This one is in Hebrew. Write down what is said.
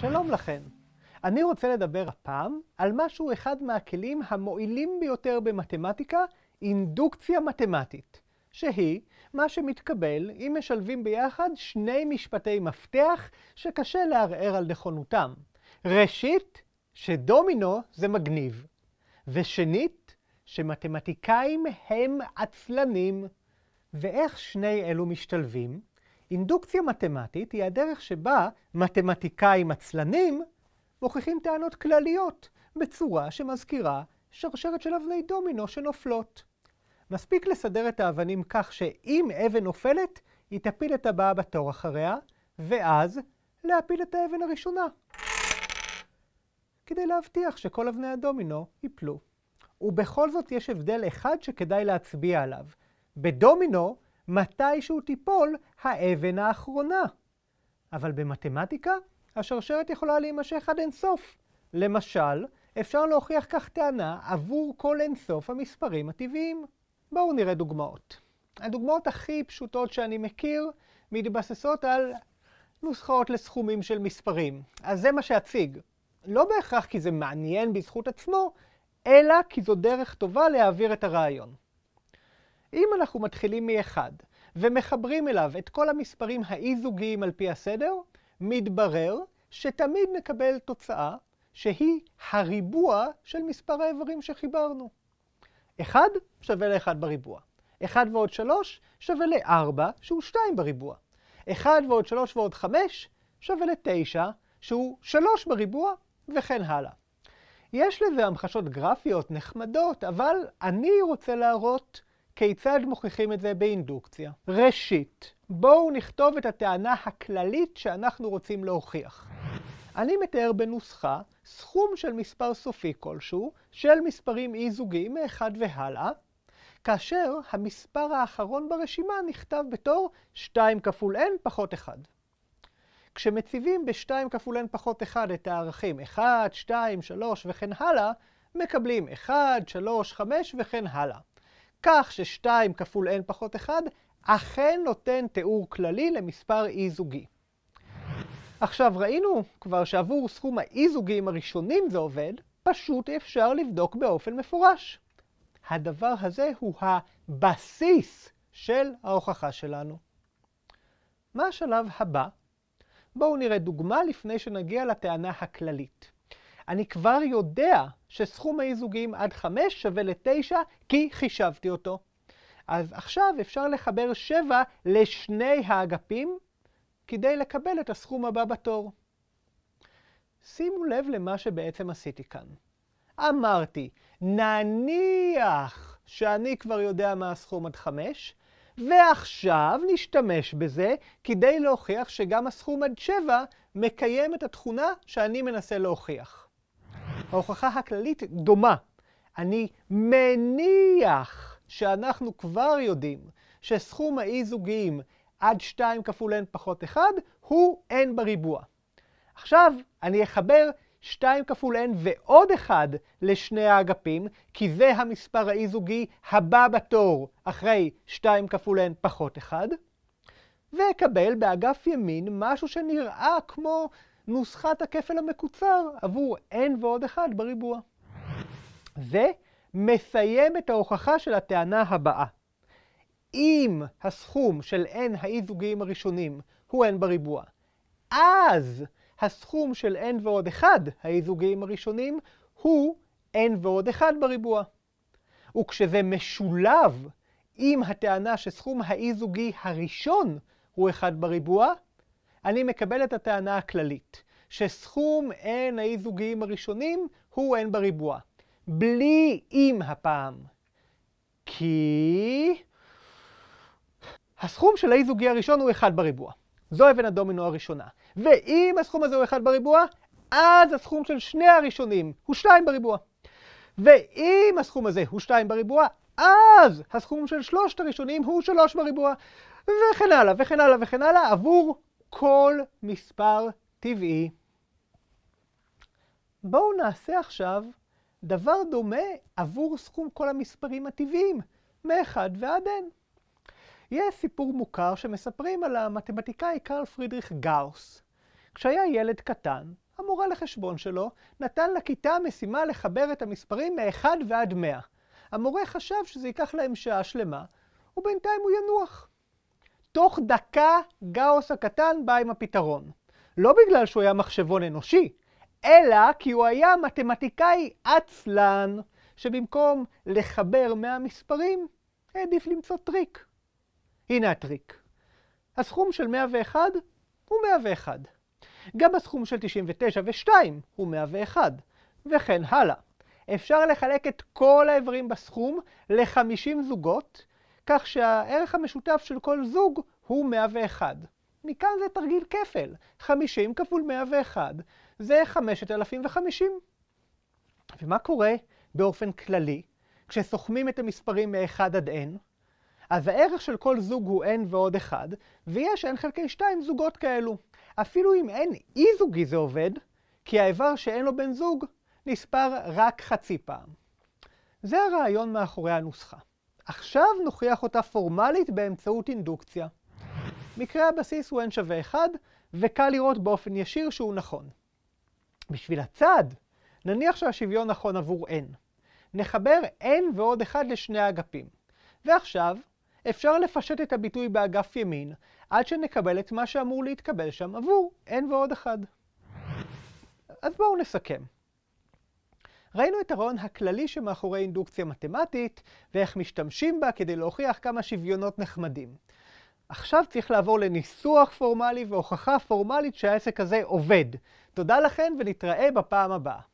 שלום לכם. אני רוצה לדבר הפעם על משהו אחד מהכלים המועילים ביותר במתמטיקה, אינדוקציה מתמטית, שהיא מה שמתקבל אם משלבים ביחד שני משפטי מפתח שקשה לערער על נכונותם. ראשית, שדומינו זה מגניב, ושנית, שמתמטיקאים הם עצלנים. ואיך שני אלו משתלבים? אינדוקציה מתמטית היא הדרך שבה מתמטיקאים עצלנים מוכיחים טענות כלליות בצורה שמזכירה שרשרת של אבני דומינו שנופלות. מספיק לסדר את האבנים כך שאם אבן נופלת, היא תפיל את הבאה בתור אחריה, ואז להפיל את האבן הראשונה. כדי להבטיח שכל אבני הדומינו ייפלו. ובכל זאת יש הבדל אחד שכדאי להצביע עליו. בדומינו מתישהו תיפול האבן האחרונה. אבל במתמטיקה, השרשרת יכולה להימשך עד אינסוף. למשל, אפשר להוכיח כך טענה עבור כל אינסוף המספרים הטבעיים. בואו נראה דוגמאות. הדוגמאות הכי פשוטות שאני מכיר מתבססות על נוסחאות לסכומים של מספרים. אז זה מה שאציג. לא בהכרח כי זה מעניין בזכות עצמו, אלא כי זו דרך טובה להעביר את הרעיון. אם אנחנו מתחילים מ-1 ומחברים אליו את כל המספרים האי-זוגיים על פי הסדר, מתברר שתמיד נקבל תוצאה שהיא הריבוע של מספר האיברים שחיברנו. 1 שווה ל-1 בריבוע. 1 ועוד 3 שווה ל-4, שהוא 2 בריבוע. 1 ועוד 3 ועוד 5 שווה ל-9, שהוא 3 בריבוע, וכן הלאה. יש לזה המחשות גרפיות נחמדות, אבל אני רוצה להראות כיצד מוכיחים את זה באינדוקציה? ראשית, בואו נכתוב את הטענה הכללית שאנחנו רוצים להוכיח. אני מתאר בנוסחה סכום של מספר סופי כלשהו, של מספרים אי-זוגיים מאחד והלאה, כאשר המספר האחרון ברשימה נכתב בתור 2 כפול n פחות 1. כשמציבים ב-2 כפול n פחות 1 את הערכים 1, 2, 3 וכן הלאה, מקבלים 1, 3, 5 וכן הלאה. כך ש-2 כפול n פחות 1 אכן נותן תיאור כללי למספר אי-זוגי. עכשיו, ראינו כבר שעבור סכום האי-זוגים הראשונים זה עובד, פשוט אפשר לבדוק באופן מפורש. הדבר הזה הוא הבסיס של ההוכחה שלנו. מה השלב הבא? בואו נראה דוגמה לפני שנגיע לטענה הכללית. אני כבר יודע שסכום האי-זוגיים עד 5 שווה ל-9, כי חישבתי אותו. אז עכשיו אפשר לחבר 7 לשני האגפים כדי לקבל את הסכום הבא בתור. שימו לב למה שבעצם עשיתי כאן. אמרתי, נניח שאני כבר יודע מה הסכום עד 5, ועכשיו נשתמש בזה כדי להוכיח שגם הסכום עד 7 מקיים את התכונה שאני מנסה להוכיח. ההוכחה הכללית דומה. אני מניח שאנחנו כבר יודעים שסכום האי-זוגיים עד 2 כפול n פחות 1 הוא n בריבוע. עכשיו אני אחבר 2 כפול n ועוד 1 לשני האגפים, כי זה המספר האי-זוגי הבא בתור אחרי 2 כפול n פחות 1, ואקבל באגף ימין משהו שנראה כמו נוסחת הכפל המקוצר עבור n ועוד 1 בריבוע. זה מסיים את ההוכחה של הטענה הבאה. אם הסכום של n האי-זוגיים הראשונים הוא n בריבוע, אז הסכום של n ועוד 1 האי-זוגיים הראשונים הוא n ועוד 1 בריבוע. וכשזה משולב עם הטענה שסכום האי-זוגי הראשון הוא 1 בריבוע, אני מקבל את הטענה הכללית, שסכום n האי-זוגיים הראשונים הוא n בריבוע. בלי אם הפעם. כי... הסכום של האי-זוגי הראשון הוא 1 בריבוע. זו אבן הדומינו הראשונה. ואם הסכום הזה הוא 1 בריבוע, אז הסכום של שני הראשונים הוא 2 בריבוע. ואם הסכום הזה הוא 2 בריבוע, אז הסכום של שלושת הראשונים הוא 3 בריבוע. וכן הלאה, וכן הלאה, וכן הלאה, עבור כל מספר טבעי. בואו נעשה עכשיו דבר דומה עבור סכום כל המספרים הטבעיים, מ-1 ועד n. יש סיפור מוכר שמספרים על המתמטיקאי קרל פרידריך גאוס. כשהיה ילד קטן, המורה לחשבון שלו נתן לכיתה משימה לחבר את המספרים מ-1 ועד 100. המורה חשב שזה ייקח להם שעה שלמה, ובינתיים הוא ינוח. תוך דקה גאוס הקטן בא עם הפתרון. לא בגלל שהוא היה מחשבון אנושי, אלא כי הוא היה מתמטיקאי עצלן, שבמקום לחבר 100 מספרים, העדיף למצוא טריק. הנה הטריק. הסכום של 101 הוא 101. גם הסכום של 99 ו-2 הוא 101, וכן הלאה. אפשר לחלק את כל האיברים בסכום ל-50 זוגות, כך שהערך המשותף של כל זוג הוא 101. מכאן זה תרגיל כפל, 50 כפול 101 זה 5,050. ומה קורה באופן כללי כשסוכמים את המספרים מ-1 עד n? אז הערך של כל זוג הוא n ועוד 1, ויש n חלקי 2 זוגות כאלו. אפילו אם n אי-זוגי זה עובד, כי האיבר שאין לו בן זוג נספר רק חצי פעם. זה הרעיון מאחורי הנוסחה. עכשיו נוכיח אותה פורמלית באמצעות אינדוקציה. מקרה הבסיס הוא n שווה 1, וקל לראות באופן ישיר שהוא נכון. בשביל הצד, נניח שהשוויון נכון עבור n. נחבר n ועוד 1 לשני האגפים. ועכשיו, אפשר לפשט את הביטוי באגף ימין, עד שנקבל את מה שאמור להתקבל שם עבור n ועוד 1. אז בואו נסכם. ראינו את הרעיון הכללי שמאחורי אינדוקציה מתמטית, ואיך משתמשים בה כדי להוכיח כמה שוויונות נחמדים. עכשיו צריך לעבור לניסוח פורמלי והוכחה פורמלית שהעסק הזה עובד. תודה לכן ונתראה בפעם הבאה.